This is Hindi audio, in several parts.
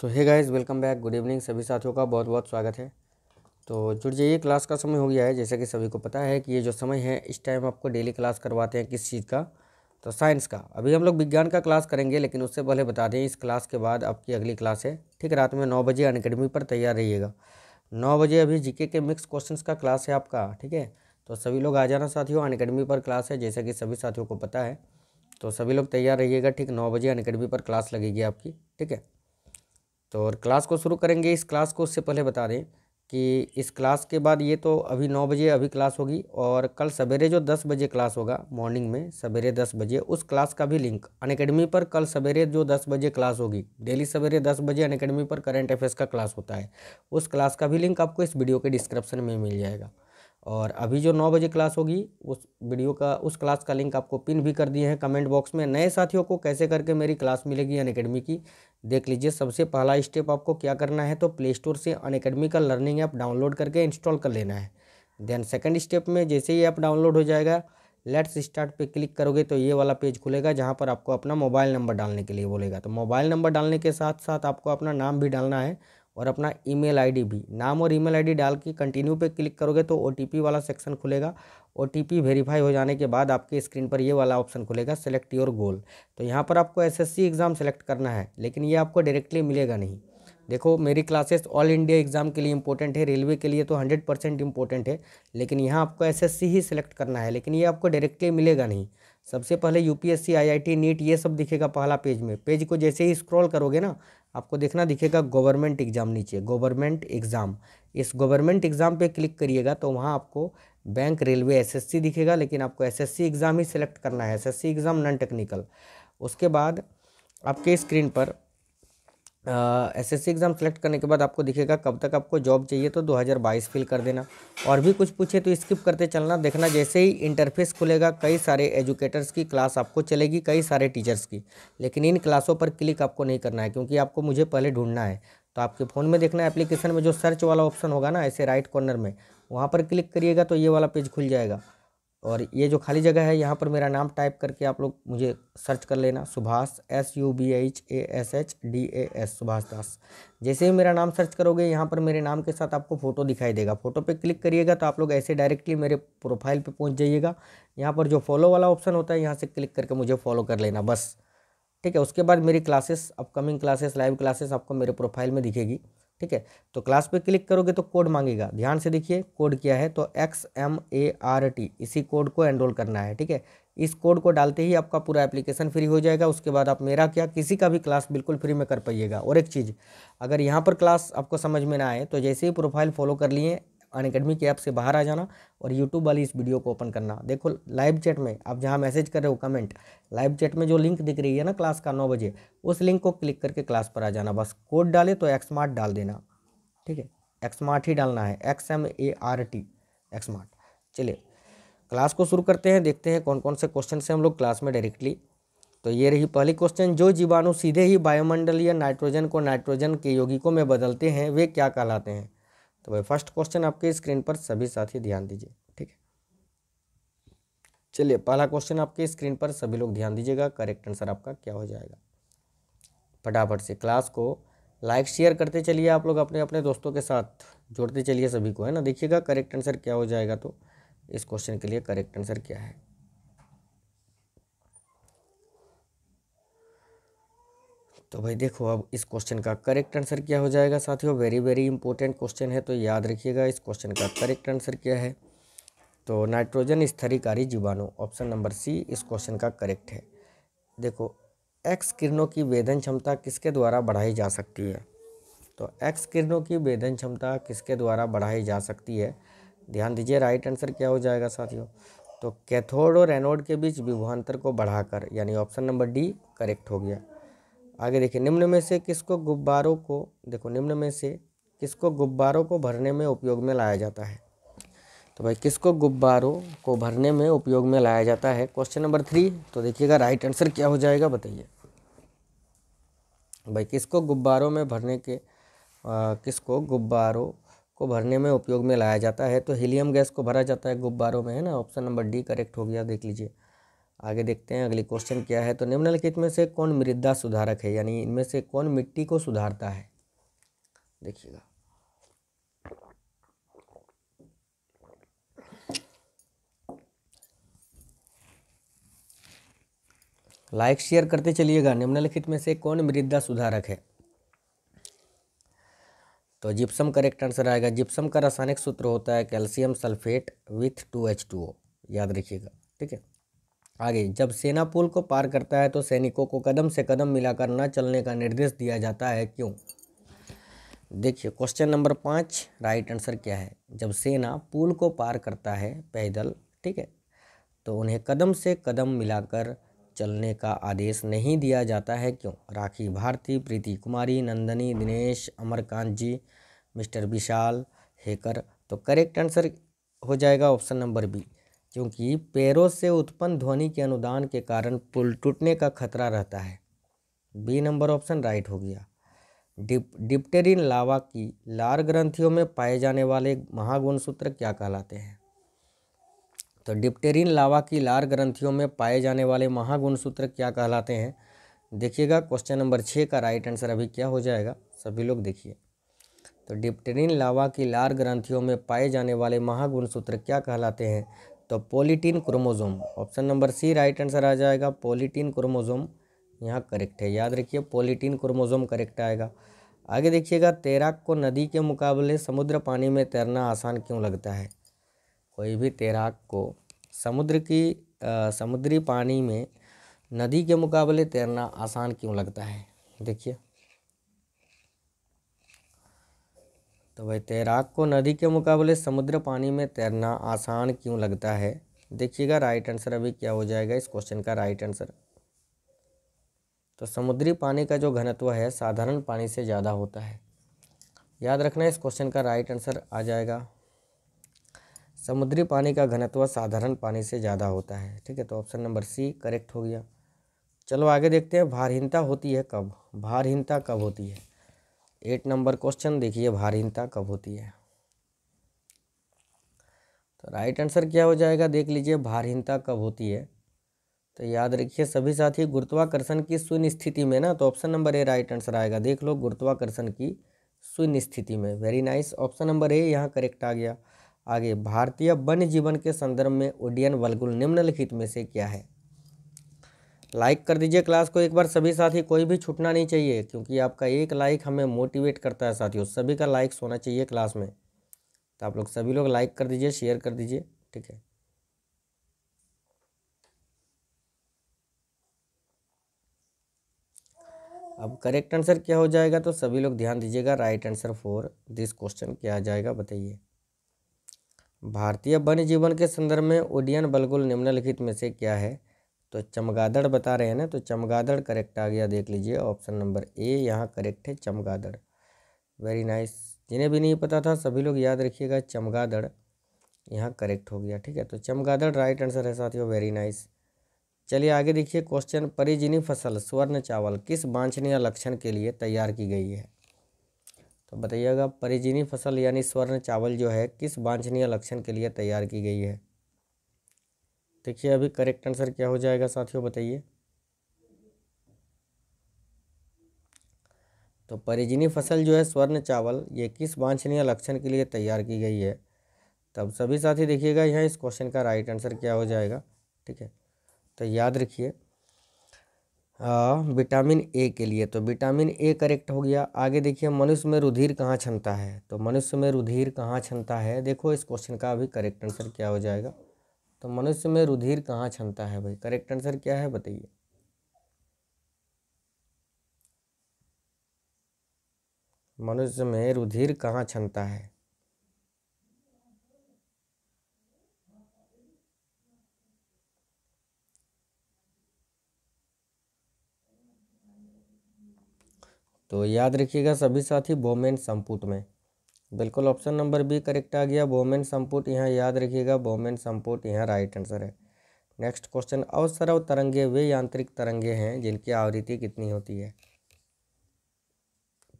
तो hey guys welcome back good evening सभी साथियों का बहुत बहुत स्वागत है तो जुड़ जाइए क्लास का समय हो गया है जैसे कि सभी को पता है कि ये जो समय है इस टाइम आपको डेली क्लास करवाते हैं किस चीज़ का तो साइंस का अभी हम लोग विज्ञान का क्लास करेंगे लेकिन उससे पहले बता दें इस क्लास के बाद आपकी अगली क्लास है ठीक रात में नौ बजे अनकेडमी पर तैयार रहिएगा नौ बजे अभी जीके के मिक्स क्वेश्चन का क्लास है आपका ठीक है तो सभी लोग आ जाना साथियों अनकेडमी पर क्लास है जैसा कि सभी साथियों को पता है तो सभी लोग तैयार रहिएगा ठीक नौ बजे अनकेडमी पर क्लास लगेगी आपकी ठीक है तो और क्लास को शुरू करेंगे इस क्लास को उससे पहले बता दें कि इस क्लास के बाद ये तो अभी नौ बजे अभी क्लास होगी और कल सवेरे जो दस बजे क्लास होगा मॉर्निंग में सवेरे दस बजे उस क्लास का भी लिंक अनकेडमी पर कल सवेरे जो दस बजे क्लास होगी डेली सवेरे दस बजे अनकेडमी पर करंट अफेयर्स का क्लास होता है उस क्लास का भी लिंक आपको इस वीडियो के डिस्क्रिप्शन में मिल जाएगा और अभी जो नौ बजे क्लास होगी उस वीडियो का उस क्लास का लिंक आपको पिन भी कर दिए हैं कमेंट बॉक्स में नए साथियों को कैसे करके मेरी क्लास मिलेगी अन की देख लीजिए सबसे पहला स्टेप आपको क्या करना है तो प्ले स्टोर से अन का लर्निंग ऐप डाउनलोड करके इंस्टॉल कर लेना है देन सेकेंड स्टेप में जैसे ही ऐप डाउनलोड हो जाएगा लेट्स स्टार्ट पे क्लिक करोगे तो ये वाला पेज खुलेगा जहाँ पर आपको अपना मोबाइल नंबर डालने के लिए बोलेगा तो मोबाइल नंबर डालने के साथ साथ आपको अपना नाम भी डालना है और अपना ईमेल आईडी भी नाम और ईमेल आईडी डाल के कंटिन्यू पे क्लिक करोगे तो ओ वाला सेक्शन खुलेगा ओ वेरीफाई हो जाने के बाद आपके स्क्रीन पर ये वाला ऑप्शन खुलेगा सेलेक्ट योर गोल तो यहाँ पर आपको एसएससी एग्ज़ाम सेलेक्ट करना है लेकिन ये आपको डायरेक्टली मिलेगा नहीं देखो मेरी क्लासेस ऑल इंडिया एग्ज़ाम के लिए इंपॉर्टेंट है रेलवे के लिए तो हंड्रेड परसेंट इंपॉर्टेंट है लेकिन यहाँ आपको एसएससी ही सिलेक्ट करना है लेकिन ये आपको डायरेक्टली मिलेगा नहीं सबसे पहले यूपीएससी आईआईटी नीट ये सब दिखेगा पहला पेज में पेज को जैसे ही स्क्रॉल करोगे ना आपको देखना दिखेगा गवर्नमेंट एग्ज़ाम नीचे गवर्नमेंट एग्ज़ाम इस गवर्नमेंट एग्ज़ाम पे क्लिक करिएगा तो वहाँ आपको बैंक रेलवे एसएससी दिखेगा लेकिन आपको एसएससी एग्ज़ाम ही सिलेक्ट करना है सी एग्ज़ाम नॉन टेक्निकल उसके बाद आपके स्क्रीन पर एसएससी एग्ज़ाम सेलेक्ट करने के बाद आपको दिखेगा कब तक आपको जॉब चाहिए तो 2022 फिल कर देना और भी कुछ पूछे तो स्किप करते चलना देखना जैसे ही इंटरफेस खुलेगा कई सारे एजुकेटर्स की क्लास आपको चलेगी कई सारे टीचर्स की लेकिन इन क्लासों पर क्लिक आपको नहीं करना है क्योंकि आपको मुझे पहले ढूंढना है तो आपके फ़ोन में देखना है एप्लीकेशन में जो सर्च वाला ऑप्शन होगा ना ऐसे राइट कॉर्नर में वहाँ पर क्लिक करिएगा तो ये वाला पेज खुल जाएगा और ये जो खाली जगह है यहाँ पर मेरा नाम टाइप करके आप लोग मुझे सर्च कर लेना Subhash S U B H A S H D A S Subhash Das जैसे ही मेरा नाम सर्च करोगे यहाँ पर मेरे नाम के साथ आपको फ़ोटो दिखाई देगा फ़ोटो पे क्लिक करिएगा तो आप लोग ऐसे डायरेक्टली मेरे प्रोफाइल पे पहुँच जाइएगा यहाँ पर जो फॉलो वाला ऑप्शन होता है यहाँ से क्लिक करके मुझे फॉलो कर लेना बस ठीक है उसके बाद मेरी classes upcoming classes live classes आपको मेरे प्रोफाइल में दिखेगी ठीक है तो क्लास पे क्लिक करोगे तो कोड मांगेगा ध्यान से देखिए कोड क्या है तो X M A R T इसी कोड को एनरोल करना है ठीक है इस कोड को डालते ही आपका पूरा एप्लीकेशन फ्री हो जाएगा उसके बाद आप मेरा क्या किसी का भी क्लास बिल्कुल फ्री में कर पाइएगा और एक चीज़ अगर यहाँ पर क्लास आपको समझ में ना आए तो जैसे ही प्रोफाइल फॉलो कर लिए अन अकेडमी के ऐप से बाहर आ जाना और यूट्यूब वाली इस वीडियो को ओपन करना देखो लाइव चैट में आप जहाँ मैसेज कर रहे हो कमेंट लाइव चैट में जो लिंक दिख रही है ना क्लास का नौ बजे उस लिंक को क्लिक करके क्लास पर आ जाना बस कोड डाले तो एक्समार्ट डाल देना ठीक है एक्समार्ट ही डालना है X M A R T Xmart चलिए क्लास को शुरू करते हैं देखते हैं कौन कौन से क्वेश्चन से हम लोग क्लास में डायरेक्टली तो ये रही पहली क्वेश्चन जो जीवाणु सीधे ही वायुमंडल या नाइट्रोजन को नाइट्रोजन के यौगिकों में बदलते हैं वे क्या कहलाते हैं तो भाई फर्स्ट क्वेश्चन आपके स्क्रीन पर सभी साथी ध्यान दीजिए ठीक है चलिए पहला क्वेश्चन आपके स्क्रीन पर सभी लोग ध्यान दीजिएगा करेक्ट आंसर आपका क्या हो जाएगा फटाफट से क्लास को लाइक शेयर करते चलिए आप लोग अपने अपने दोस्तों के साथ जोड़ते चलिए सभी को है ना देखिएगा करेक्ट आंसर क्या हो जाएगा तो इस क्वेश्चन के लिए करेक्ट आंसर क्या है तो भाई देखो अब इस क्वेश्चन का करेक्ट आंसर क्या हो जाएगा साथियों वेरी वेरी इंपॉर्टेंट क्वेश्चन है तो याद रखिएगा इस क्वेश्चन का करेक्ट आंसर क्या है तो नाइट्रोजन स्थरीकारी जीवाणु ऑप्शन नंबर सी इस क्वेश्चन का करेक्ट है देखो एक्स किरणों की वेदन क्षमता किसके द्वारा बढ़ाई जा सकती है तो एक्स किरणों की वेदन क्षमता किसके द्वारा बढ़ाई जा सकती है ध्यान दीजिए राइट आंसर क्या हो जाएगा साथियों तो कैथोड और एनोड के बीच विभवान्तर को बढ़ाकर यानी ऑप्शन नंबर डी करेक्ट हो गया आगे देखिए निम्न में से किसको गुब्बारों को देखो निम्न में से किसको गुब्बारों को भरने में उपयोग में लाया जाता है तो भाई किसको गुब्बारों को भरने में उपयोग में लाया जाता है क्वेश्चन नंबर थ्री तो देखिएगा राइट आंसर क्या हो जाएगा बताइए भाई किसको गुब्बारों में भरने के आ, किसको गुब्बारों को भरने में उपयोग में लाया जाता है तो हीलियम गैस को भरा जाता है गुब्बारों में है ना ऑप्शन नंबर डी करेक्ट हो गया देख लीजिए आगे देखते हैं अगली क्वेश्चन क्या है तो निम्नलिखित में से कौन मृदा सुधारक है यानी इनमें से कौन मिट्टी को सुधारता है देखिएगा लाइक शेयर करते चलिएगा निम्नलिखित में से कौन मृदा सुधारक है तो जिप्सम करेक्ट आंसर आएगा जिप्सम का रासायनिक सूत्र होता है calcium sulphate with two H two O याद रखिएगा ठीक है आगे जब सेना पुल को पार करता है तो सैनिकों को कदम से कदम मिलाकर न चलने का निर्देश दिया जाता है क्यों देखिए क्वेश्चन नंबर पाँच राइट आंसर क्या है जब सेना पुल को पार करता है पैदल ठीक है तो उन्हें कदम से कदम मिलाकर चलने का आदेश नहीं दिया जाता है क्यों राखी भारती प्रीति कुमारी नंदनी दिनेश अमरकांत जी मिस्टर विशाल हेकर तो करेक्ट आंसर हो जाएगा ऑप्शन नंबर बी क्योंकि पैरों से उत्पन्न ध्वनि के अनुदान के कारण पुल टूटने का खतरा रहता है बी नंबर ऑप्शन राइट हो गया डिप डिप्टेरिन लावा की लार ग्रंथियों में पाए जाने वाले महागुण सूत्र क्या कहलाते हैं तो डिप्टेरिन लावा की लार ग्रंथियों में पाए जाने वाले महागुण सूत्र क्या कहलाते हैं देखिएगा क्वेश्चन नंबर छः का राइट आंसर अभी क्या हो जाएगा सभी लोग देखिए तो डिप्टेरिन लावा की लार ग्रंथियों में पाए जाने वाले महागुण सूत्र क्या कहलाते हैं तो polytene chromosome option number C right answer आ जाएगा पोलिटीन क्रोमोजोम यहाँ करेक्ट है याद रखिए पोलिटीन क्रोमोजोम करेक्ट आएगा आगे देखिएगा तैराक को नदी के मुकाबले समुद्र पानी में तैरना आसान क्यों लगता है कोई भी तैराक को समुद्र की आ, समुद्री पानी में नदी के मुकाबले तैरना आसान क्यों लगता है देखिए तो भाई तैराक को नदी के मुकाबले समुद्र पानी में तैरना आसान क्यों लगता है देखिएगा राइट आंसर अभी क्या हो जाएगा इस क्वेश्चन का राइट आंसर तो समुद्री पानी का जो घनत्व है साधारण पानी से ज़्यादा होता है याद रखना इस क्वेश्चन का राइट आंसर आ जाएगा समुद्री पानी का घनत्व साधारण पानी से ज़्यादा होता है ठीक है तो ऑप्शन नंबर सी करेक्ट हो गया चलो आगे देखते हैं भारहीनता होती है कब भारहीनता कब होती है एट नंबर क्वेश्चन देखिए भारहीनता कब होती है तो राइट आंसर क्या हो जाएगा देख लीजिए भारहीनता कब होती है तो याद रखिए सभी साथी गुरुत्वाकर्षण की शून्य स्थिति में ना तो option number A right answer आएगा देख लो गुरुत्वाकर्षण की शून्य स्थिति में very nice option number A यहाँ करेक्ट आ गया आगे भारतीय वन्य जीवन के संदर्भ में उड्डयन वलगुल निम्नलिखित में से क्या है लाइक कर दीजिए क्लास को एक बार सभी साथी कोई भी छूटना नहीं चाहिए क्योंकि आपका एक लाइक हमें मोटिवेट करता है साथियों सभी का लाइक्स होना चाहिए क्लास में तो आप लोग सभी लोग लाइक कर दीजिए शेयर कर दीजिए ठीक है अब करेक्ट आंसर क्या हो जाएगा तो सभी लोग ध्यान दीजिएगा right answer for this question क्या आ जाएगा बताइए भारतीय वन्य जीवन के संदर्भ में ओडियन बलगुल निम्नलिखित में से क्या है तो चमगादड़ बता रहे हैं ना तो चमगादड़ करेक्ट आ गया देख लीजिए ऑप्शन नंबर ए यहाँ करेक्ट है चमगादड़ वेरी नाइस जिन्हें भी नहीं पता था सभी लोग याद रखिएगा चमगादड़ यहाँ करेक्ट हो गया ठीक है तो चमगादड़ राइट आंसर है साथियों वेरी नाइस चलिए आगे देखिए क्वेश्चन परिजिनी फसल स्वर्ण चावल किस वांछनीय लक्षण के लिए तैयार की गई है तो बताइएगा परिजिनी फसल यानी स्वर्ण चावल जो है किस वांछनीय लक्षण के लिए तैयार की गई है देखिए अभी करेक्ट आंसर क्या हो जाएगा साथियों बताइए तो परिजनी फसल जो है स्वर्ण चावल ये किस वांछनीय लक्षण के लिए तैयार की गई है तब सभी साथी देखिएगा यहाँ इस क्वेश्चन का राइट आंसर क्या हो जाएगा ठीक है तो याद रखिए विटामिन ए के लिए तो विटामिन ए करेक्ट हो गया आगे देखिए मनुष्य में रुधिर कहाँ क्षमता है तो मनुष्य में रुधिर कहाँ क्षमता है देखो इस क्वेश्चन का अभी करेक्ट आंसर क्या हो जाएगा तो मनुष्य में रुधिर कहाँ क्षमता है भाई करेक्ट आंसर क्या है बताइए मनुष्य में रुधिर कहाँ क्षमता है तो याद रखिएगा सभी साथी बोमेन संपुट में बिल्कुल ऑप्शन नंबर बी करेक्ट आ गया बोमेन संपुट यहाँ याद रखिएगा बोमेन संपुट यहाँ राइट आंसर है नेक्स्ट क्वेश्चन अवसरव तरंगे वे यांत्रिक तरंगे हैं जिनकी आवृत्ति कितनी होती है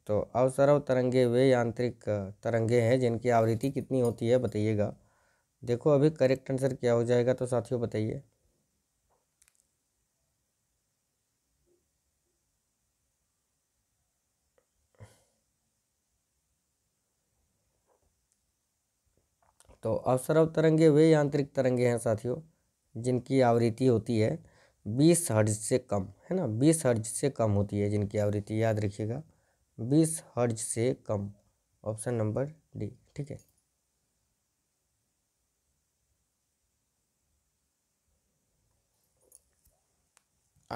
तो अवसरव तरंगे वे यांत्रिक तरंगे हैं जिनकी आवृत्ति कितनी होती है बताइएगा देखो अभी करेक्ट आंसर क्या हो जाएगा तो साथियों बताइए तो अवसरव तरंगे वे यांत्रिक तरंगे हैं साथियों जिनकी आवृत्ति होती है बीस हर्ज से कम है ना बीस हर्ज से कम होती है जिनकी आवृत्ति याद रखिएगा बीस हर्ज से कम ऑप्शन नंबर डी ठीक है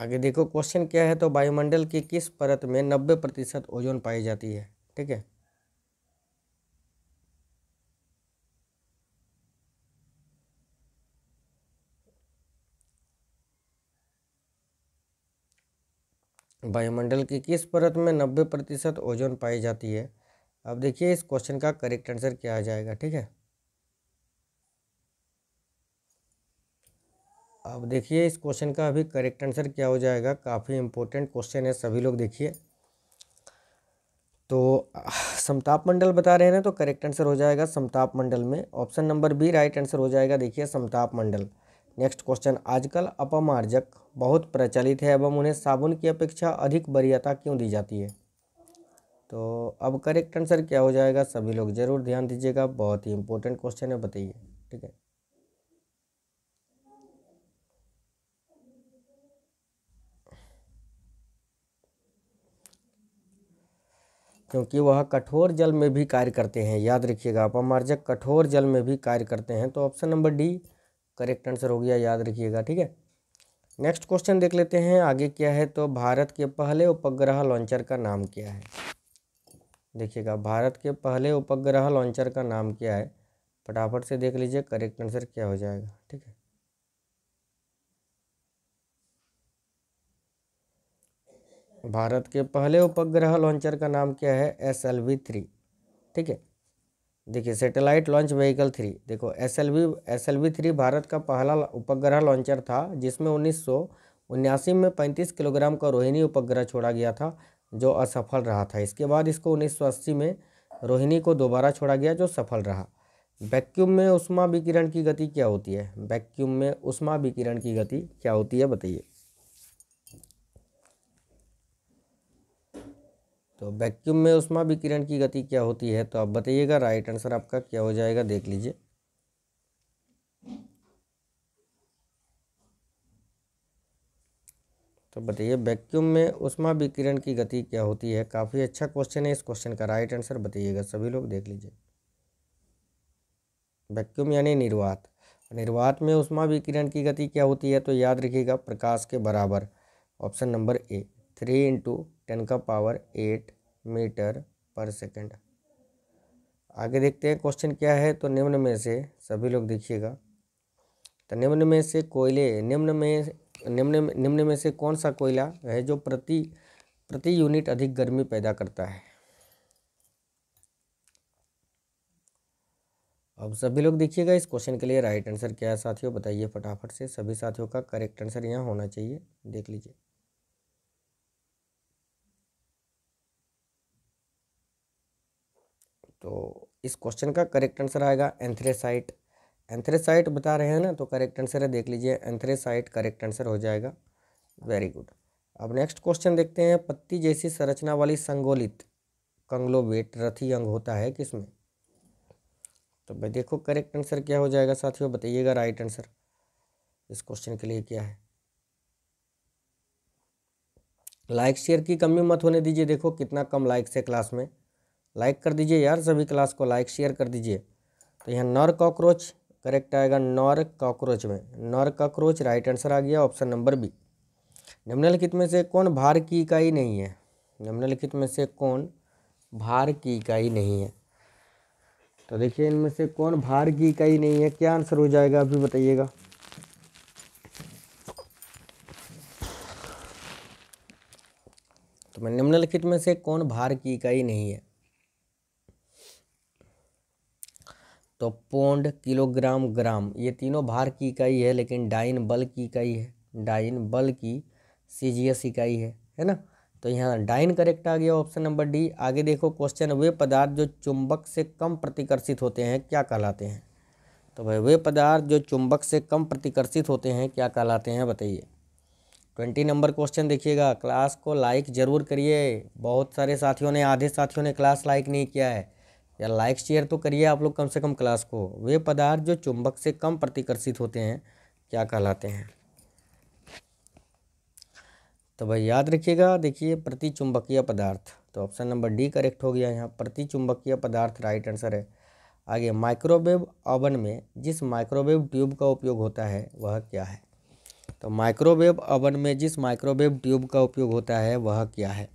आगे देखो क्वेश्चन क्या है तो वायुमंडल की किस परत में नब्बे प्रतिशत ओजोन पाई जाती है ठीक है वायुमंडल की किस परत में नब्बे प्रतिशत ओजोन पाई जाती है अब देखिए इस क्वेश्चन का करेक्ट आंसर क्या आ जाएगा ठीक है अब देखिए इस क्वेश्चन का अभी करेक्ट आंसर क्या हो जाएगा काफ़ी इंपोर्टेंट क्वेश्चन है सभी लोग देखिए तो समताप मंडल बता रहे हैं ना तो करेक्ट आंसर हो जाएगा समताप मंडल में option number B right answer हो जाएगा देखिए समताप मंडल नेक्स्ट क्वेश्चन आजकल अपमार्जक बहुत प्रचलित है एवं उन्हें साबुन की अपेक्षा अधिक वरीयता क्यों दी जाती है तो अब करेक्ट आंसर क्या हो जाएगा सभी लोग ज़रूर ध्यान दीजिएगा बहुत ही इंपॉर्टेंट क्वेश्चन है बताइए ठीक है क्योंकि वह कठोर जल में भी कार्य करते हैं याद रखिएगा अपमार्जक कठोर जल में भी कार्य करते हैं तो option number D correct answer हो गया याद रखिएगा ठीक है नेक्स्ट क्वेश्चन देख लेते हैं आगे क्या है तो भारत के पहले उपग्रह लॉन्चर का नाम क्या है देखिएगा भारत के पहले उपग्रह लॉन्चर का नाम क्या है फटाफट से देख लीजिए करेक्ट आंसर क्या हो जाएगा ठीक है भारत के पहले उपग्रह लॉन्चर का नाम क्या है एस एल वी थ्री ठीक है देखिए सैटेलाइट लॉन्च व्हीकल थ्री देखो S L V S L V three भारत का पहला उपग्रह लॉन्चर था जिसमें उन्नीस सौ उन्यासी में पैंतीस किलोग्राम का रोहिणी उपग्रह छोड़ा गया था जो असफल रहा था इसके बाद इसको 1980 में रोहिणी को दोबारा छोड़ा गया जो सफल रहा वैक्यूम में उष्मा विकिरण की गति क्या होती है वैक्यूम में उष्मा विकिरण की गति क्या होती है बताइए तो वैक्यूम में उष्मा विकिरण की गति क्या होती है तो आप बताइएगा राइट आंसर आपका क्या हो जाएगा देख लीजिए तो बताइए वैक्यूम में उष्मा विकिरण की गति क्या होती है काफ़ी अच्छा क्वेश्चन है इस क्वेश्चन का राइट आंसर बताइएगा सभी लोग देख लीजिए वैक्यूम यानी निर्वात निर्वात में उष्मा विकिरण की गति क्या होती है तो याद रखिएगा प्रकाश के बराबर option number A three into ten का power eight metre per second आगे देखते हैं क्वेश्चन क्या है तो निम्न में से सभी लोग देखिएगा तो निम्न में से कोयले निम्न में निम्न निम्न में से कौन सा कोयला है जो प्रति प्रति यूनिट अधिक गर्मी पैदा करता है अब सभी लोग देखिएगा इस क्वेश्चन के लिए राइट आंसर क्या है साथियों बताइए फटाफट से सभी साथियों का करेक्ट आंसर यहाँ होना चाहिए देख लीजिए तो इस क्वेश्चन का करेक्ट आंसर आएगा एंथ्रेसाइट एंथ्रेसाइट बता रहे हैं ना तो करेक्ट आंसर है देख लीजिए एंथ्रेसाइट करेक्ट आंसर हो जाएगा वेरी गुड अब नेक्स्ट क्वेश्चन देखते हैं पत्ती जैसी संरचना वाली संगोलित कंग्लोवेट रथी अंग होता है किसमें तो भाई देखो करेक्ट आंसर क्या हो जाएगा साथियों बताइएगा राइट आंसर इस क्वेश्चन के लिए क्या है लाइक शेयर की कमी मत होने दीजिए देखो कितना कम लाइक्स है क्लास में लाइक कर दीजिए यार सभी क्लास को लाइक शेयर कर दीजिए तो यहाँ नर कॉकरोच करेक्ट आएगा नॉर कॉकरोच में नॉर कॉकरोच राइट आंसर आ गया ऑप्शन नंबर बी निम्नलिखित में से कौन भार की इकाई नहीं है निम्नलिखित में से कौन भार की इकाई नहीं है तो देखिए इनमें से कौन भार की इकाई नहीं है क्या आंसर हो जाएगा अभी बताइएगा तो मैं निम्नलिखित में से कौन भार की इकाई नहीं है तो पौंड किलोग्राम ग्राम ये तीनों भार की इकाई है लेकिन डाइन बल की इकाई है डाइन बल की सीजीएस इकाई है है ना तो यहाँ डाइन करेक्ट आ गया ऑप्शन नंबर डी आगे देखो क्वेश्चन वे पदार्थ जो चुंबक से कम प्रतिकर्षित होते हैं क्या कहलाते हैं तो भाई वे पदार्थ जो चुंबक से कम प्रतिकर्षित होते हैं क्या कहलाते हैं बताइए ट्वेंटी नंबर क्वेश्चन देखिएगा क्लास को लाइक ज़रूर करिए बहुत सारे साथियों ने आधे साथियों ने क्लास लाइक नहीं किया है या लाइक शेयर तो करिए आप लोग कम से कम क्लास को वे पदार्थ जो चुंबक से कम प्रतिकर्षित होते हैं क्या कहलाते हैं तो भाई याद रखिएगा देखिए प्रति चुंबकीय पदार्थ तो ऑप्शन नंबर डी करेक्ट हो गया यहाँ प्रति चुंबकीय पदार्थ राइट आंसर है आगे माइक्रोवेव ओवन में जिस माइक्रोवेव ट्यूब का उपयोग होता है वह क्या है तो माइक्रोवेव ओवन में जिस माइक्रोवेव ट्यूब का उपयोग होता है वह क्या है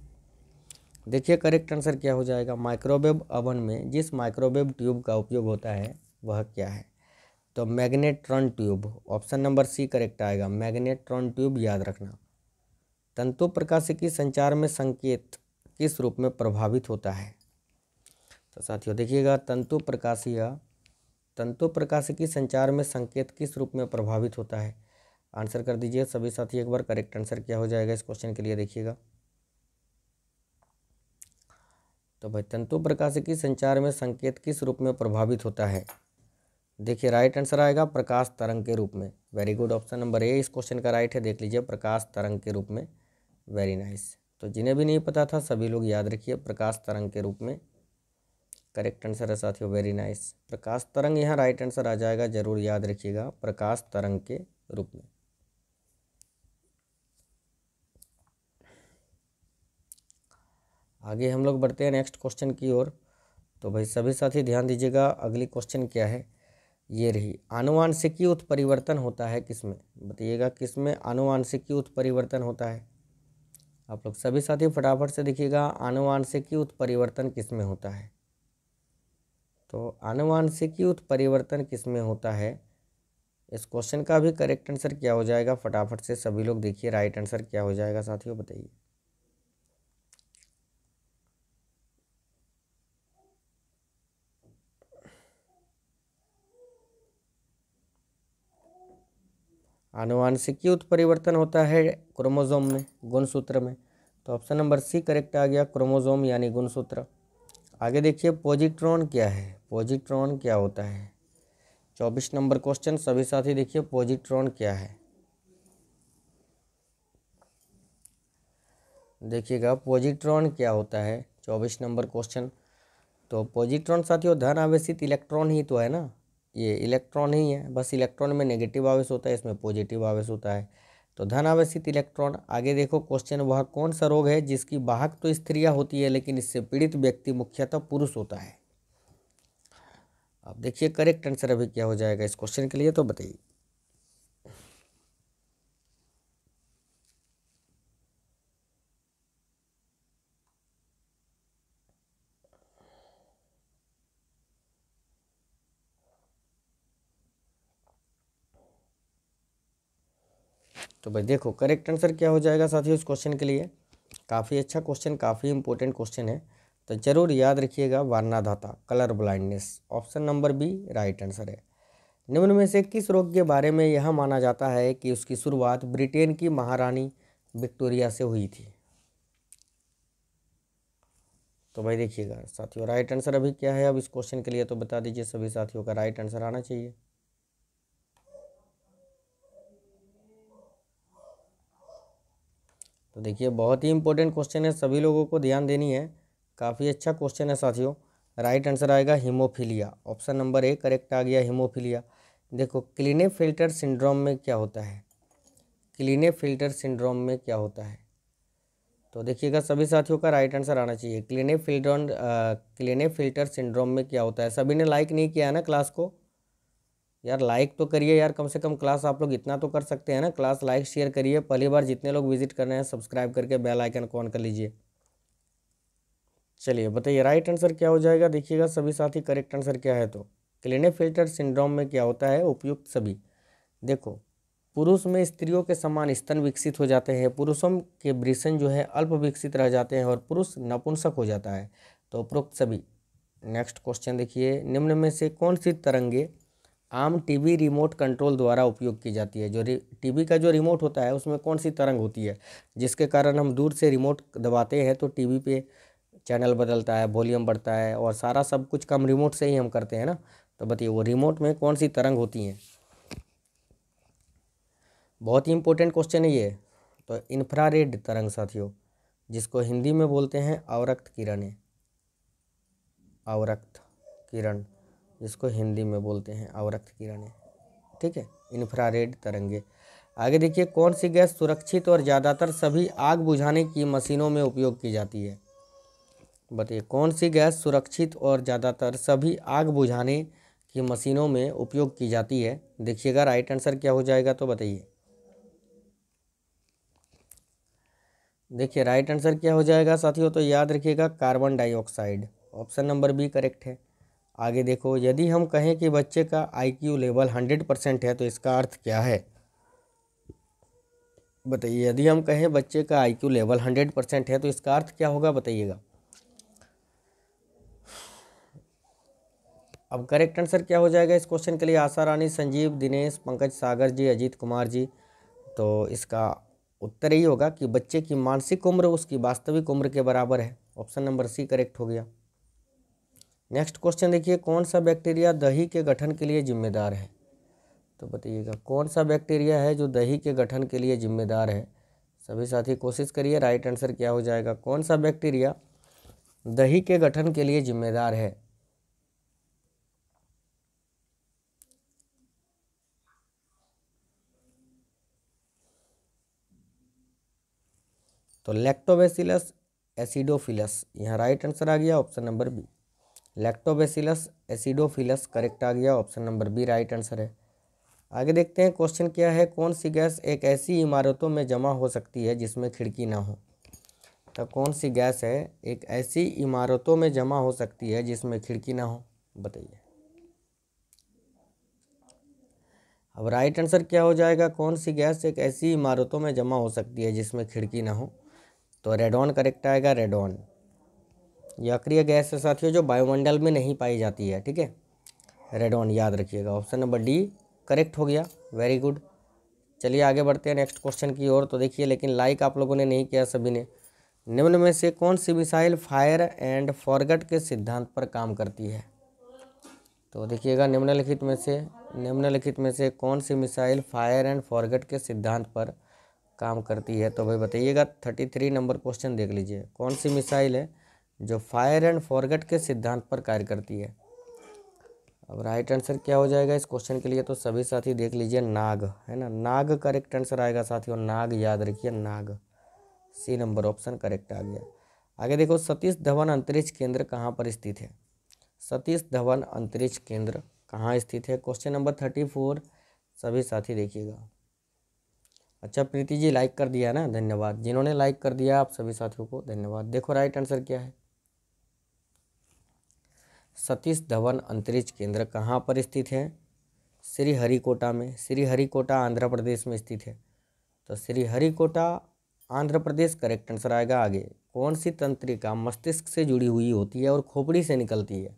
देखिए करेक्ट आंसर क्या हो जाएगा माइक्रोवेव अवन में जिस माइक्रोवेव ट्यूब का उपयोग होता है वह क्या है तो magnetron tube option number C correct आएगा मैग्नेट्रॉन ट्यूब याद रखना तंतु प्रकाशिकी संचार में संकेत किस रूप में प्रभावित होता है तो साथियों देखिएगा तंतु प्रकाशीय तंतु प्रकाशिकी संचार में संकेत किस रूप में प्रभावित होता है आंसर कर दीजिए सभी साथी एक बार करेक्ट आंसर क्या हो जाएगा इस क्वेश्चन के लिए देखिएगा तो भाई तंतु प्रकाश की संचार में संकेत किस रूप में प्रभावित होता है देखिए राइट आंसर आएगा प्रकाश तरंग के रूप में very good option number A इस क्वेश्चन का राइट है देख लीजिए प्रकाश तरंग के रूप में वेरी नाइस तो जिन्हें भी नहीं पता था सभी लोग याद रखिए प्रकाश तरंग के रूप में करेक्ट आंसर है साथियों वेरी नाइस प्रकाश तरंग यहाँ राइट आंसर आ जाएगा जरूर याद रखिएगा प्रकाश तरंग के रूप में आगे हम लोग बढ़ते हैं नेक्स्ट क्वेश्चन की ओर तो भाई सभी साथी ध्यान दीजिएगा अगली क्वेश्चन क्या है ये रही आनुवांशिकी उत्परिवर्तन होता है किस में बताइएगा किस में आनुवांशिकी उत्परिवर्तन होता है आप लोग सभी साथी फटाफट से देखिएगा आनुवांशिकी उत्परिवर्तन किस में होता है तो आनुवांशिकी उत्परिवर्तन किस में होता है इस क्वेश्चन का भी करेक्ट आंसर क्या हो जाएगा फटाफट से सभी लोग देखिए राइट आंसर क्या हो जाएगा साथियों बताइए आनुवांशिकी उत्परिवर्तन होता है क्रोमोजोम में गुणसूत्र में तो ऑप्शन नंबर सी करेक्ट आ गया क्रोमोजोम यानी गुणसूत्र आगे देखिए पॉजिट्रॉन क्या है पॉजिट्रॉन क्या होता है चौबीस नंबर क्वेश्चन सभी साथी देखिए पॉजिट्रॉन क्या है देखिएगा पॉजिट्रॉन क्या होता है चौबीस नंबर क्वेश्चन तो पॉजिट्रॉन साथियों धन आवेशित इलेक्ट्रॉन ही तो है ना ये इलेक्ट्रॉन ही है बस इलेक्ट्रॉन में नेगेटिव आवेश होता है इसमें पॉजिटिव आवेश होता है तो धन आवेशित इलेक्ट्रॉन आगे देखो क्वेश्चन वह कौन सा रोग है जिसकी बाहक तो स्त्रियां होती है लेकिन इससे पीड़ित व्यक्ति मुख्यतः पुरुष होता है अब देखिए करेक्ट आंसर अभी क्या हो जाएगा इस क्वेश्चन के लिए तो बताइए तो भाई देखो करेक्ट आंसर क्या हो जाएगा साथियों इस क्वेश्चन के लिए काफ़ी अच्छा क्वेश्चन काफ़ी इंपॉर्टेंट क्वेश्चन है तो जरूर याद रखिएगा वारणाधाता colour blindness option number B right answer है निम्न में से किस रोग के बारे में यह माना जाता है कि उसकी शुरुआत ब्रिटेन की महारानी विक्टोरिया से हुई थी तो भाई देखिएगा साथियों राइट आंसर अभी क्या है अब इस क्वेश्चन के लिए तो बता दीजिए सभी साथियों का राइट आंसर आना चाहिए तो देखिए बहुत ही इंपॉर्टेंट क्वेश्चन है सभी लोगों को ध्यान देनी है काफ़ी अच्छा क्वेश्चन है साथियों राइट आंसर आएगा haemophilia option number A correct आ गया हीमोफीलिया देखो क्लिने फिल्टर सिंड्रोम में क्या होता है क्लिने फिल्टर सिंड्रोम में क्या होता है तो देखिएगा सभी साथियों का राइट आंसर आना चाहिए Klinefelter Klinefelter syndrome में क्या होता है सभी ने लाइक नहीं किया है ना क्लास को यार लाइक तो करिए यार कम से कम क्लास आप लोग इतना तो कर सकते हैं ना क्लास लाइक शेयर करिए पहली बार जितने लोग विजिट कर रहे हैं सब्सक्राइब करके बेल आइकन को ऑन कर लीजिए चलिए बताइए राइट आंसर क्या हो जाएगा देखिएगा सभी साथी करेक्ट आंसर क्या है तो क्लिने फिल्टर सिंड्रोम में क्या होता है उपयुक्त सभी देखो पुरुष में स्त्रियों के समान स्तन विकसित हो जाते हैं पुरुषों के वृषण जो है अल्प विकसित रह जाते हैं और पुरुष नपुंसक हो जाता है तो उपरोक्त सभी नेक्स्ट क्वेश्चन देखिए निम्न में से कौन सी तरंगे आम टीवी रिमोट कंट्रोल द्वारा उपयोग की जाती है जो टीवी का जो रिमोट होता है उसमें कौन सी तरंग होती है जिसके कारण हम दूर से रिमोट दबाते हैं तो टीवी पे चैनल बदलता है वॉल्यूम बढ़ता है और सारा सब कुछ कम रिमोट से ही हम करते हैं ना तो बताइए वो रिमोट में कौन सी तरंग होती हैं बहुत ही इंपॉर्टेंट क्वेश्चन है ये तो इन्फ्रा तरंग साथियों जिसको हिंदी में बोलते हैं अवरक्त किरणें अवरक्त किरण जिसको हिंदी में बोलते हैं अवरक्त किरणें ठीक है इन्फ्रा रेड तरंगे आगे देखिए कौन सी गैस सुरक्षित और ज़्यादातर सभी आग बुझाने की मशीनों में उपयोग की जाती है बताइए कौन सी गैस सुरक्षित और ज़्यादातर सभी आग बुझाने की मशीनों में उपयोग की जाती है देखिएगा राइट आंसर क्या हो जाएगा तो बताइए देखिए राइट आंसर क्या हो जाएगा साथियों तो याद रखिएगा carbon dioxide option number B correct है आगे देखो यदि हम कहें कि बच्चे का आईक्यू लेवल हंड्रेड परसेंट है तो इसका अर्थ क्या है बताइए यदि हम कहें बच्चे का आईक्यू लेवल हंड्रेड परसेंट है तो इसका अर्थ क्या होगा बताइएगा अब करेक्ट आंसर क्या हो जाएगा इस क्वेश्चन के लिए आशा रानी संजीव दिनेश पंकज सागर जी अजीत कुमार जी तो इसका उत्तर यही होगा कि बच्चे की मानसिक उम्र उसकी वास्तविक उम्र के बराबर है ऑप्शन नंबर सी करेक्ट हो गया नेक्स्ट क्वेश्चन देखिए कौन सा बैक्टीरिया दही के गठन के लिए जिम्मेदार है तो बताइएगा कौन सा बैक्टीरिया है जो दही के गठन के लिए जिम्मेदार है सभी साथी कोशिश करिए राइट आंसर क्या हो जाएगा कौन सा बैक्टीरिया दही के गठन के लिए जिम्मेदार है तो लैक्टोबेसिलस एसिडोफिलस यहाँ राइट आंसर आ गया option number B lactobacillus acidophilus correct आ गया option number B right answer है आगे देखते हैं क्वेश्चन क्या है कौन सी गैस एक ऐसी इमारतों में जमा हो सकती है जिसमें खिड़की ना हो तो कौन सी गैस है एक ऐसी इमारतों में जमा हो सकती है जिसमें खिड़की ना हो बताइए अब राइट आंसर क्या हो जाएगा कौन सी गैस एक ऐसी इमारतों में जमा हो सकती है जिसमें खिड़की ना हो तो रेडॉन करेक्ट आएगा रेडॉन ये अक्रिय गैस है साथियों जो वायुमंडल में नहीं पाई जाती है ठीक है रेडॉन याद रखिएगा ऑप्शन नंबर डी करेक्ट हो गया वेरी गुड चलिए आगे बढ़ते हैं नेक्स्ट क्वेश्चन की ओर तो देखिए लेकिन लाइक आप लोगों ने नहीं किया सभी ने निम्न में से कौन सी मिसाइल फायर एंड फॉरगट के सिद्धांत पर काम करती है तो देखिएगा निम्नलिखित में से निम्नलिखित में से कौन सी मिसाइल फायर एंड फॉरगट के सिद्धांत पर काम करती है तो भाई बताइएगा थर्टी थ्री नंबर क्वेश्चन देख लीजिए कौन सी मिसाइल है जो फायर एंड फॉरगेट के सिद्धांत पर कार्य करती है अब राइट आंसर क्या हो जाएगा इस क्वेश्चन के लिए तो सभी साथी देख लीजिए नाग है ना नाग करेक्ट आंसर आएगा साथियों नाग याद रखिए Nag C number option correct आ गया आगे देखो सतीश धवन अंतरिक्ष केंद्र कहाँ पर स्थित है सतीश धवन अंतरिक्ष केंद्र कहाँ स्थित है क्वेश्चन नंबर थर्टी फोर सभी साथी देखिएगा अच्छा प्रीति जी लाइक कर दिया ना धन्यवाद जिन्होंने लाइक कर दिया आप सभी साथियों को धन्यवाद देखो राइट आंसर क्या है सतीश धवन अंतरिक्ष केंद्र कहाँ पर स्थित है श्रीहरिकोटा में श्रीहरिकोटा आंध्र प्रदेश में स्थित है तो श्रीहरिकोटा आंध्र प्रदेश करेक्ट आंसर आएगा आगे कौन सी तंत्रिका मस्तिष्क से जुड़ी हुई होती है और खोपड़ी से निकलती है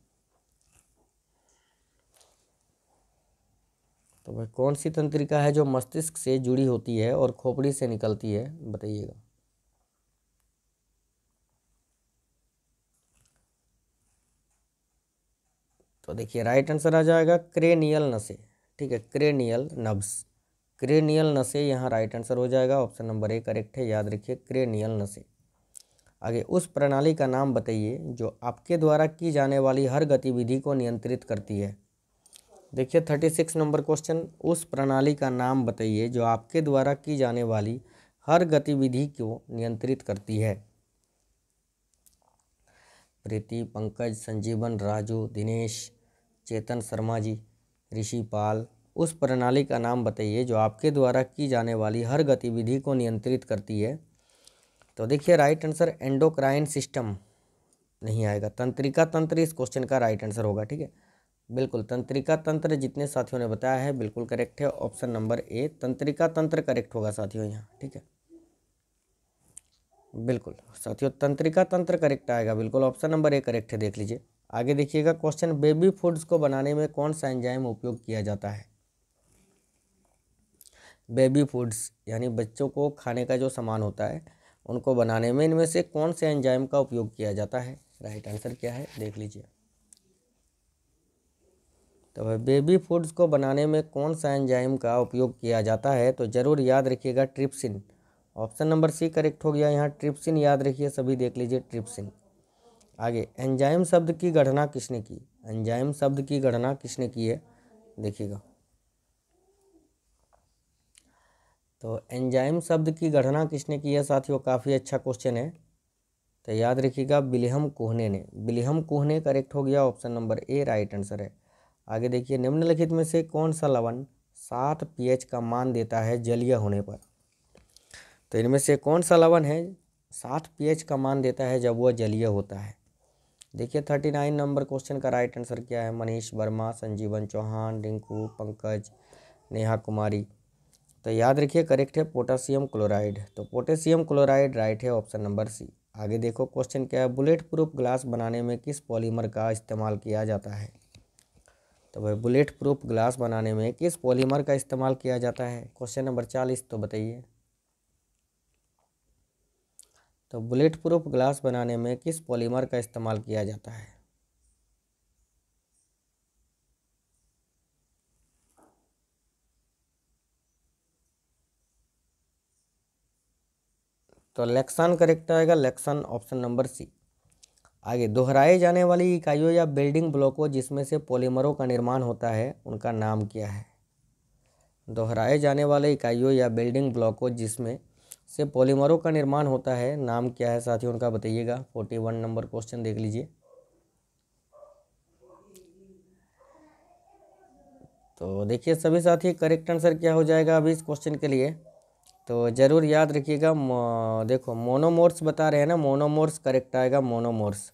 तो भाई कौन सी तंत्रिका है जो मस्तिष्क से जुड़ी होती है और खोपड़ी से निकलती है बताइएगा तो देखिए राइट आंसर आ जाएगा क्रेनियल नशे ठीक है क्रेनियल नब्स क्रेनियल नशे यहाँ राइट आंसर हो जाएगा ऑप्शन नंबर ए करेक्ट है याद रखिए क्रेनियल नशे आगे उस प्रणाली का नाम बताइए जो आपके द्वारा की जाने वाली हर गतिविधि को नियंत्रित करती है देखिए थर्टी सिक्स नंबर क्वेश्चन उस प्रणाली का नाम बताइए जो आपके द्वारा की जाने वाली हर गतिविधि को नियंत्रित करती है प्रीति पंकज संजीवन राजू दिनेश चेतन शर्मा जी ऋषि पाल उस प्रणाली का नाम बताइए जो आपके द्वारा की जाने वाली हर गतिविधि को नियंत्रित करती है तो देखिए राइट आंसर एंडोक्राइन सिस्टम नहीं आएगा तंत्रिका तंत्र इस क्वेश्चन का राइट आंसर होगा ठीक है बिल्कुल तंत्रिका तंत्र जितने साथियों ने बताया है बिल्कुल करेक्ट है ऑप्शन नंबर ए तंत्रिका तंत्र करेक्ट होगा साथियों यहाँ ठीक है बिल्कुल साथियों तंत्रिका तंत्र करेक्ट आएगा बिल्कुल ऑप्शन नंबर ए करेक्ट है देख लीजिए आगे देखिएगा क्वेश्चन बेबी फूड्स को बनाने में कौन सा एंजाइम उपयोग किया जाता है बेबी फूड्स यानी बच्चों को खाने का जो सामान होता है उनको बनाने में इनमें से कौन से एंजाइम का उपयोग किया जाता है राइट आंसर क्या है देख लीजिए तो बेबी फूड्स को बनाने में कौन सा एंजाइम का उपयोग किया जाता है तो ज़रूर याद रखिएगा trypsin option number C correct हो गया यहाँ ट्रिप्सिन याद रखिए सभी देख लीजिए ट्रिप्सिन आगे एंजाइम शब्द की गणना किसने की एंजाइम शब्द की गणना किसने की है देखिएगा तो एंजाइम शब्द की गणना किसने की है साथियों काफ़ी अच्छा क्वेश्चन है तो याद रखिएगा बिलिहम कोहने ने बिलिहम कोहने करेक्ट हो गया option number A right answer है आगे देखिए निम्नलिखित में से कौन सा लवण सात पीएच का मान देता है जलीय होने पर तो इनमें से कौन सा लवण है सात पीएच का मान देता है जब वह जलीय होता है देखिए थर्टी नाइन नंबर क्वेश्चन का राइट आंसर क्या है मनीष वर्मा संजीवन चौहान रिंकू पंकज नेहा कुमारी तो याद रखिए करेक्ट है पोटासियम क्लोराइड तो पोटेशियम क्लोराइड राइट है ऑप्शन नंबर सी आगे देखो क्वेश्चन क्या है बुलेट प्रूफ ग्लास बनाने में किस पॉलीमर का इस्तेमाल किया जाता है तो भाई बुलेट प्रूफ ग्लास बनाने में किस पॉलीमर का इस्तेमाल किया जाता है क्वेश्चन नंबर चालीस तो बताइए तो बुलेट प्रूफ ग्लास बनाने में किस पॉलीमर का इस्तेमाल किया जाता है तो लेक्सन करेक्ट आएगा लेक्सन ऑप्शन नंबर सी आगे दोहराए जाने वाली इकाइयों या बिल्डिंग ब्लॉकों जिसमें से पॉलीमरों का निर्माण होता है उनका नाम क्या है दोहराए जाने वाले इकाइयों या बिल्डिंग ब्लॉकों जिसमें से पॉलीमरों का निर्माण होता है नाम क्या है साथियों उनका बताइएगा फोर्टी वन नंबर क्वेश्चन देख लीजिए तो देखिए सभी साथी करेक्ट आंसर क्या हो जाएगा अभी इस क्वेश्चन के लिए तो ज़रूर याद रखिएगा देखो मोनोमोर्स बता रहे हैं ना मोनोमोर्स करेक्ट आएगा monomers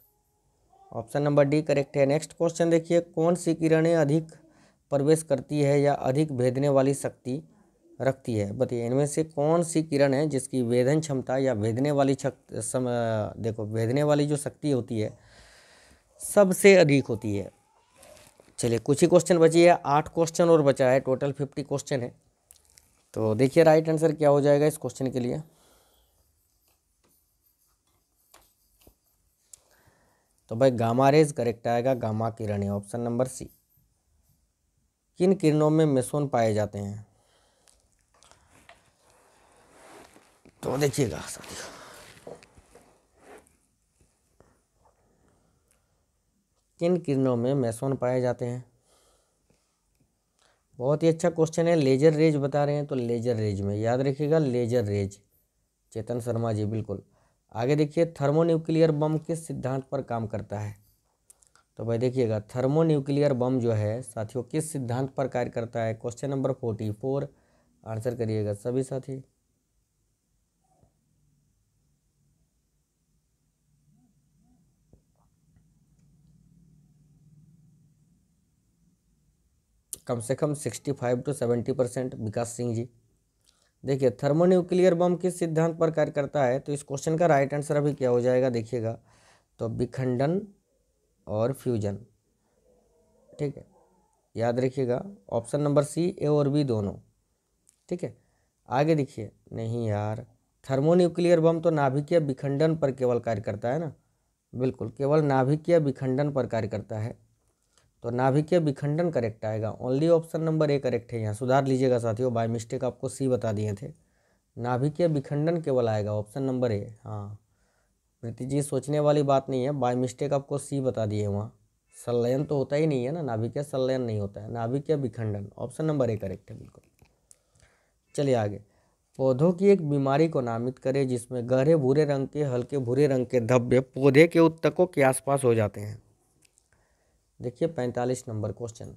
option number D correct है नेक्स्ट क्वेश्चन देखिए कौन सी किरणें अधिक प्रवेश करती है या अधिक भेदने वाली शक्ति रखती है बताइए इनमें से कौन सी किरण है जिसकी वेधन क्षमता या वेदने वाली सम, देखो वेदने वाली जो शक्ति होती है सबसे अधिक होती है चलिए कुछ ही क्वेश्चन बची है आठ क्वेश्चन और बचा है टोटल फिफ्टी क्वेश्चन है तो देखिए राइट आंसर क्या हो जाएगा इस क्वेश्चन के लिए तो भाई गामा रेज करेक्ट आएगा गामा किरण है ऑप्शन नंबर सी किन किरणों में मेसोन पाए जाते हैं तो देखिएगा साथियों किन किरणों में मैसोन पाए जाते हैं बहुत ही अच्छा क्वेश्चन है लेजर रेज बता रहे हैं तो लेजर रेज में याद रखिएगा लेजर रेज चेतन शर्मा जी बिल्कुल आगे देखिए थर्मोन्यूक्लियर बम किस सिद्धांत पर काम करता है तो भाई देखिएगा थर्मोन्यूक्लियर बम जो है साथियों किस सिद्धांत पर कार्य करता है question number forty four answer करिएगा सभी साथी कम से कम 65 to seventy percent Vikas Singh ji देखिए थर्मोन्यूक्लियर बम किस सिद्धांत पर कार्य करता है तो इस क्वेश्चन का राइट आंसर अभी क्या हो जाएगा देखिएगा तो विखंडन और फ्यूजन ठीक है याद रखिएगा ऑप्शन नंबर सी ए और बी दोनों ठीक है आगे देखिए नहीं यार थर्मोन्यूक्लियर बम तो नाभिकीय विखंडन पर केवल कार्य करता है ना बिल्कुल केवल नाभिकीय विखंडन पर कार्य करता है तो नाभिकीय विखंडन करेक्ट आएगा only option number A correct है यहाँ सुधार लीजिएगा साथियों बाय मिस्टेक आपको सी बता दिए थे नाभिकीय विखंडन केवल आएगा ऑप्शन नंबर ए हाँ प्रीति जी सोचने वाली बात नहीं है बाय मिस्टेक आपको सी बता दिए वहाँ संलयन तो होता ही नहीं है ना नाभिकीय संलयन नहीं होता है नाभिकीय विखंडन ऑप्शन नंबर ए करेक्ट है बिल्कुल चलिए आगे पौधों की एक बीमारी को नामित करें जिसमें गहरे भूरे रंग के हल्के भूरे रंग के धब्बे पौधे के उत्तकों के आसपास हो जाते हैं देखिए पैंतालीस नंबर क्वेश्चन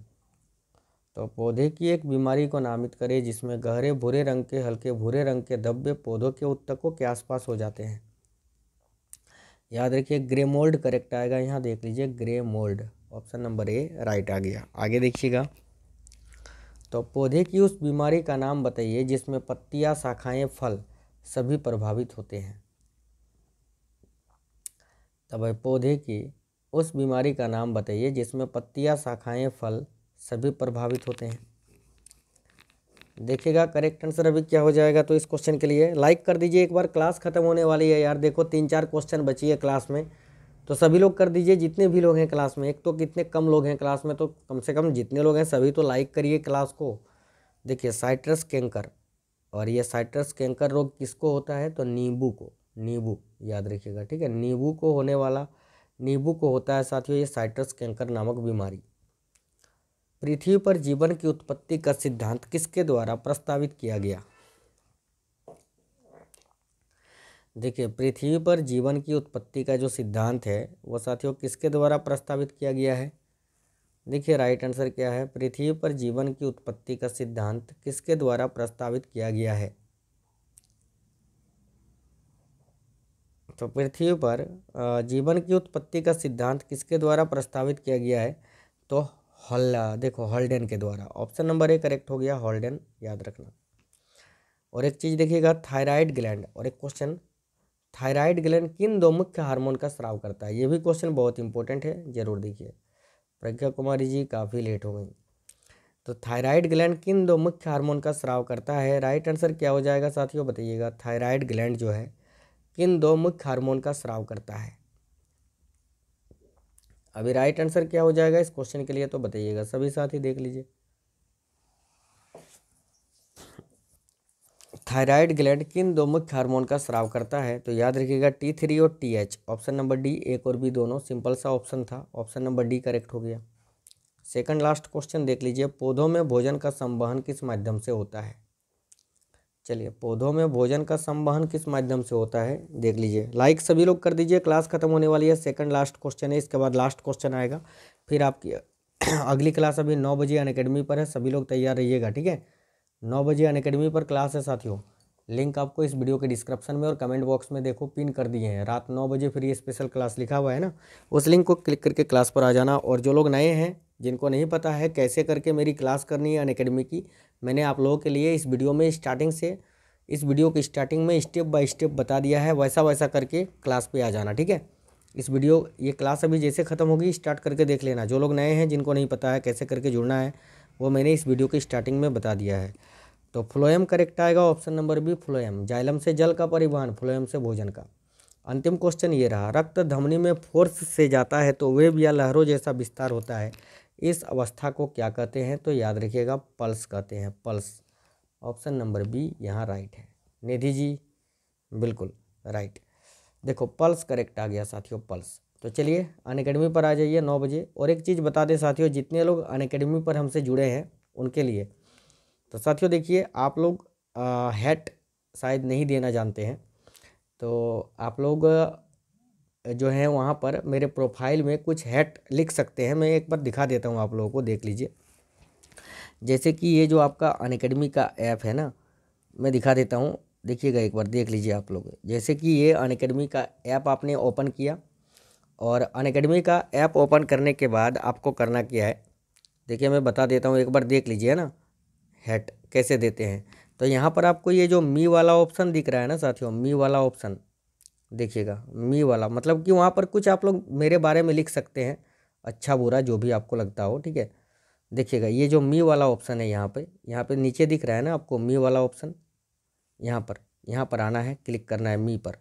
तो पौधे की एक बीमारी को नामित करें जिसमें गहरे भूरे रंग के हल्के भूरे रंग के धब्बे पौधों के उत्तकों के आसपास हो जाते हैं याद रखिए ग्रे मोल्ड करेक्ट आएगा यहाँ देख लीजिए grey mould option number A right आ गया आगे देखिएगा तो पौधे की उस बीमारी का नाम बताइए जिसमें पत्तियाँ शाखाएँ फल सभी प्रभावित होते हैं तब पौधे की उस बीमारी का नाम बताइए जिसमें पत्तियां शाखाएं फल सभी प्रभावित होते हैं देखिएगा करेक्ट आंसर अभी क्या हो जाएगा तो इस क्वेश्चन के लिए लाइक कर दीजिए एक बार क्लास खत्म होने वाली है यार देखो तीन चार क्वेश्चन बची है क्लास में तो सभी लोग कर दीजिए जितने भी लोग हैं क्लास में एक तो कितने कम लोग हैं क्लास में तो कम से कम जितने लोग हैं सभी तो लाइक करिए क्लास को देखिए साइट्रस कैंकर और ये साइट्रस कैंकर रोग किसको होता है तो नींबू को नींबू याद रखिएगा ठीक है नींबू को होने वाला नींबू को होता है साथियों ये साइट्रस कैंकर नामक बीमारी पृथ्वी पर जीवन की उत्पत्ति का सिद्धांत किसके द्वारा प्रस्तावित किया गया देखिए पृथ्वी पर जीवन की उत्पत्ति का जो सिद्धांत है वह साथियों किसके द्वारा प्रस्तावित किया गया है देखिए राइट आंसर क्या है पृथ्वी पर जीवन की उत्पत्ति का सिद्धांत किसके द्वारा प्रस्तावित किया गया है तो पृथ्वी पर जीवन की उत्पत्ति का सिद्धांत किसके द्वारा प्रस्तावित किया गया है तो हल देखो हॉल्डन के द्वारा ऑप्शन नंबर ए करेक्ट हो गया हॉल्डन याद रखना और एक चीज़ देखिएगा थायराइड ग्लैंड और एक क्वेश्चन थायराइड ग्लैंड किन दो मुख्य हार्मोन का स्राव करता है ये भी क्वेश्चन बहुत इंपॉर्टेंट है जरूर देखिए प्रज्ञा कुमारी जी काफ़ी लेट हो गई तो थायराइड ग्लैंड किन दो मुख्य हार्मोन का स्राव करता है राइट आंसर क्या हो जाएगा साथियों बताइएगा थायराइड ग्लैंड जो है किन दो मुख्य हार्मोन का स्राव करता है अभी राइट आंसर क्या हो जाएगा इस क्वेश्चन के लिए तो बताइएगा सभी साथ ही देख लीजिए थायराइड ग्लैंड किन दो मुख्य हार्मोन का स्राव करता है तो याद रखिएगा टी थ्री और T H option number D एक और बी दोनों सिंपल सा ऑप्शन था ऑप्शन नंबर डी करेक्ट हो गया सेकंड लास्ट क्वेश्चन देख लीजिए पौधों में भोजन का संवहन किस माध्यम से होता है चलिए पौधों में भोजन का संवहन किस माध्यम से होता है देख लीजिए लाइक सभी लोग कर दीजिए क्लास खत्म होने वाली है सेकंड लास्ट क्वेश्चन है इसके बाद लास्ट क्वेश्चन आएगा फिर आपकी अगली क्लास अभी नौ बजे अन पर है सभी लोग तैयार रहिएगा ठीक है नौ बजे अन पर क्लास है साथियों लिंक आपको इस वीडियो के डिस्क्रिप्शन में और कमेंट बॉक्स में देखो पिन कर दिए हैं रात नौ बजे फिर ये स्पेशल क्लास लिखा हुआ है ना उस लिंक को क्लिक करके क्लास पर आ जाना और जो लोग नए हैं जिनको नहीं पता है कैसे करके मेरी क्लास करनी है अन की मैंने आप लोगों के लिए इस वीडियो में स्टार्टिंग से इस वीडियो की स्टार्टिंग में स्टेप बाय स्टेप बता दिया है वैसा वैसा करके क्लास पे आ जाना ठीक है इस वीडियो ये क्लास अभी जैसे ख़त्म होगी स्टार्ट करके देख लेना जो लोग नए हैं जिनको नहीं पता है कैसे करके जुड़ना है वो मैंने इस वीडियो की स्टार्टिंग में बता दिया है तो फ्लोएम करेक्ट आएगा option number B phloem xylem से जल का परिवहन फ्लोएम से भोजन का अंतिम क्वेश्चन ये रहा रक्त धमनी में फोर्स से जाता है तो वेब या लहरों जैसा विस्तार होता है इस अवस्था को क्या कहते हैं तो याद रखिएगा पल्स कहते हैं पल्स ऑप्शन नंबर बी यहाँ राइट है निधि जी बिल्कुल राइट देखो पल्स करेक्ट आ गया साथियों पल्स तो चलिए अन पर आ जाइए नौ बजे और एक चीज़ बता दें साथियों जितने लोग अन पर हमसे जुड़े हैं उनके लिए तो साथियों देखिए आप लोग हैट शायद नहीं देना जानते हैं तो आप लोग जो है वहाँ पर मेरे प्रोफाइल में कुछ हैट लिख सकते हैं मैं एक बार दिखा देता हूँ आप लोगों को देख लीजिए जैसे कि ये जो आपका अनकेडमी का ऐप है ना मैं दिखा देता हूँ देखिएगा एक बार देख लीजिए आप लोग जैसे कि ये अनकेडमी का ऐप आपने ओपन किया और अनकेडमी का ऐप ओपन करने के बाद आपको करना क्या है देखिए मैं बता देता हूँ एक बार देख लीजिए ना हैट कैसे देते हैं तो यहाँ पर आपको ये जो मी वाला ऑप्शन दिख रहा है ना साथियों मी वाला ऑप्शन देखिएगा मी वाला मतलब कि वहाँ पर कुछ आप लोग मेरे बारे में लिख सकते हैं अच्छा बुरा जो भी आपको लगता हो ठीक है देखिएगा ये जो मी वाला ऑप्शन है यहाँ पे यहाँ पे नीचे दिख रहा है ना आपको मी वाला ऑप्शन यहाँ पर यहाँ पर आना है क्लिक करना है मी पर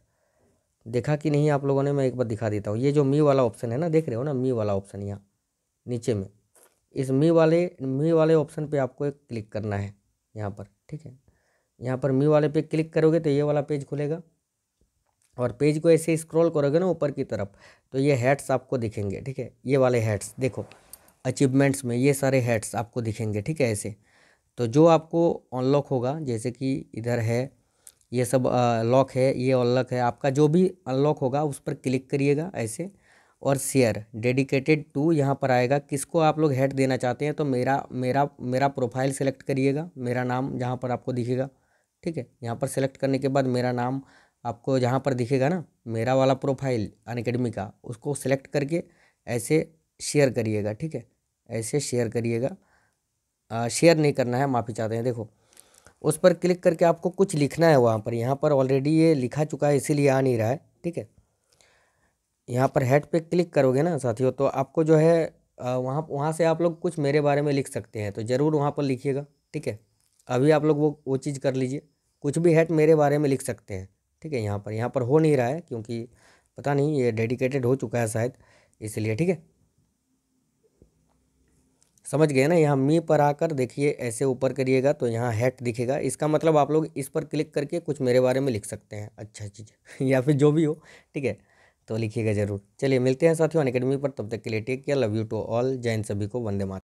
देखा कि नहीं आप लोगों ने मैं एक बार दिखा देता हूँ ये जो मी वाला ऑप्शन है ना देख रहे हो ना मी वाला ऑप्शन यहाँ नीचे में इस मी वाले मी वाले ऑप्शन पे आपको एक क्लिक करना है यहाँ पर ठीक है यहाँ पर मी वाले पे क्लिक करोगे तो ये वाला पेज खुलेगा और पेज को ऐसे स्क्रॉल करोगे ना ऊपर की तरफ तो ये हेड्स आपको दिखेंगे ठीक है ये वाले हेड्स देखो अचीवमेंट्स में ये सारे हेड्स आपको दिखेंगे ठीक है ऐसे तो जो आपको अनलॉक होगा जैसे कि इधर है ये सब लॉक है ये अनलॉक है आपका जो भी अनलॉक होगा उस पर क्लिक करिएगा ऐसे और शेयर डेडिकेटेड टू यहाँ पर आएगा किसको आप लोग हेड देना चाहते हैं तो मेरा मेरा मेरा प्रोफाइल सेलेक्ट करिएगा मेरा नाम जहाँ पर आपको दिखेगा ठीक है यहाँ पर सेलेक्ट करने के बाद मेरा नाम आपको जहाँ पर दिखेगा ना मेरा वाला प्रोफाइल अनकेडमी का उसको सेलेक्ट करके ऐसे शेयर करिएगा ठीक है ऐसे शेयर करिएगा शेयर नहीं करना है माफ़ी चाहते हैं देखो उस पर क्लिक करके आपको कुछ लिखना है वहाँ पर यहाँ पर ऑलरेडी ये लिखा चुका है इसीलिए आ नहीं रहा है ठीक है यहाँ पर हेड पे क्लिक करोगे ना साथियों तो आपको जो है वहाँ वहाँ से आप लोग कुछ मेरे बारे में लिख सकते हैं तो ज़रूर वहाँ पर लिखिएगा ठीक है अभी आप लोग वो वो चीज़ कर लीजिए कुछ भी हेड मेरे बारे में लिख सकते हैं ठीक है यहाँ पर यहाँ पर हो नहीं रहा है क्योंकि पता नहीं ये डेडिकेटेड हो चुका है शायद इसलिए ठीक है समझ गए ना यहाँ मी पर आकर देखिए ऐसे ऊपर करिएगा तो यहाँ हेट दिखेगा इसका मतलब आप लोग इस पर क्लिक करके कुछ मेरे बारे में लिख सकते हैं अच्छा चीज़ या फिर जो भी हो ठीक है तो लिखिएगा जरूर चलिए मिलते हैं साथियों अकेडमी पर तब तक के लिए take care love you to all जैन सभी को वंदे मातरम